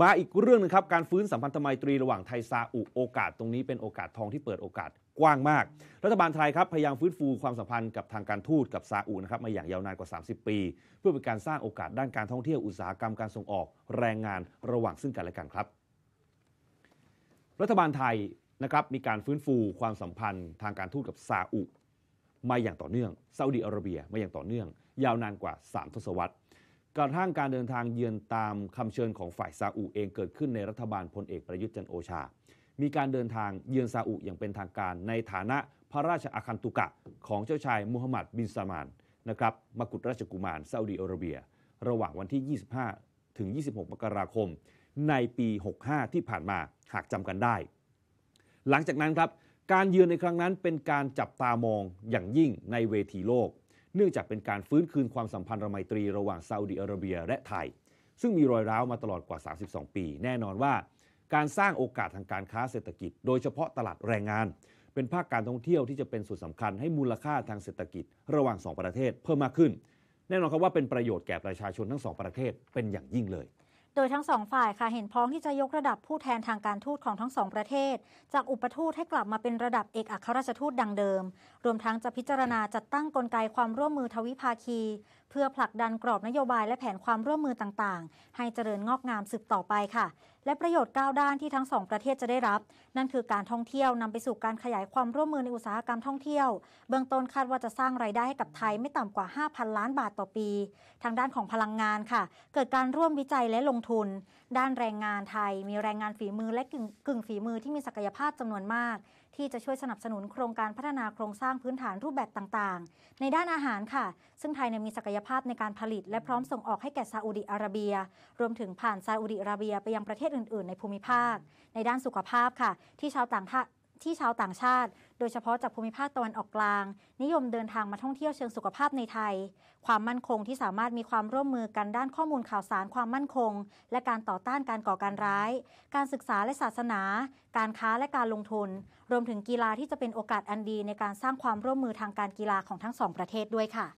มาอีกเรื่องนึงครับการฟื้นสัมพันธไมตรีระหว่างไทยซาอุโอกาสตรงนี้เป็นโอกาสทองที่เปิดโอกาสกว้างมาก รัฐบาลไทยครับพยายามฟื้นฟูความสัมพันธ์กับทางการทูตกับซาอุนะครับมาอย่างยาวนานกว่า 30 ปี เพื่อเป็นการสร้างโอกาส ด้านการท่องเที่ยวอุตสาหกรรมการส่งออกแรงงานระหว่างซึ่งกันและกันครับ รัฐบาลไทยนะครับมีการฟื้นฟูความสัมพันธ์ ทางการทูตกับซาอุมาอย่างต่อเนื่องซาอุดีอาระเบียมาอย่างต่อเนื่อง ยาวนานกว่า3ทศวรรษกระทั่งการเดินทางเยือนตามคำเชิญของฝ่ายซาอุเองเกิดขึ้นในรัฐบาลพลเอกประยุทธ์จันโอชา มีการเดินทางเยือนซาอุอย่างเป็นทางการ ในฐานะพระราชอาคันตุกะของเจ้าชายมูฮัมหมัดบินซามานนะครับมกุฎราชกุมารซาอุดีอาระเบีย ระหว่างวันที่ 25 ถึง 26 มกราคม ในปี 65 ที่ผ่านมาหากจำกันได้ หลังจากนั้นครับการเยือนในครั้งนั้นเป็นการจับตามองอย่างยิ่งในเวทีโลกเนื่องจากเป็นการฟื้นคืนความสัมพันธ์ระไมตรีระหว่างซาอุดิอาระเบียและไทย ซึ่งมีรอยร้าวมาตลอดกว่า 32 ปี แน่นอนว่า การสร้างโอกาสทางการค้าเศรษฐกิจ โดยเฉพาะตลาดแรงงาน เป็นภาคการท่องเที่ยวที่จะเป็นส่วนสำคัญให้มูลค่าทางเศรษฐกิจระหว่าง 2 ประเทศเพิ่มมากขึ้น แน่นอนครับว่าเป็นประโยชน์แก่ประชาชนทั้งสองประเทศเป็นอย่างยิ่งเลยโดยทั้งสองฝ่ายค่ะเห็นพ้องที่จะยกระดับผู้แทนทางการทูตของทั้งสอง ประเทศ จากอุปทูตให้กลับมาเป็นระดับเอกอัครราชทูตดังเดิม รวมทั้งจะพิจารณาจัดตั้งกลไกความร่วมมือทวิภาคี เพื่อผลักดันกรอบนโยบายและแผนความร่วมมือต่างๆ ให้เจริญงอกงามสืบต่อไปค่ะ และประโยชน์ก้วด้านที่ทั้งสองประเทศจะได้รับ นั่นคือการท่องเที่ยวนำไปสู่การขยายความร่วมมือในอุตสาหกรรมท่องเที่ยวเบื้องต้นคาดว่าจะสร้างไรายได้ให้กับไทยไม่ต่ำกว่า 5,000 ล้านบาทต่อปี ทางด้านของพลังงานค่ะ เกิดการร่วมวิจัยและลงทุน ด้านแรงงานไทยมีแรงงานฝีมือและกึ่งกึ่งฝีมือที่มีศักยภาพจำนวนมาก ที่จะช่วยสนับสนุนโครงการพัฒนาโครงสร้างพื้นฐานรูปแบบต่างๆ ในด้านอาหารค่ะ ซึ่งไทยมีศักยภาพในการผลิตและพร้อมส่งออกให้แก่ซาอุดิอาระเบีย รวมถึงผ่านซาอุดิอาระเบีย ไปยังประเทศอื่น ๆในภูมิภาคในด้านสุขภาพค่ะ ที่ชาวต่างชาติที่ชาวต่างชาติ โดยเฉพาะจากภูมิภาคตะวันออกกลาง นิยมเดินทางมาท่องเที่ยวเชิงสุขภาพในไทย ความมั่นคงที่สามารถมีความร่วมมือกันด้านข้อมูลข่าวสารความมั่นคงและการต่อต้านการก่อการร้าย การศึกษาและศาสนา การค้าและการลงทุน รวมถึงกีฬาที่จะเป็นโอกาสอันดีในการสร้างความร่วมมือทางการกีฬาของทั้งสองประเทศด้วยค่ะ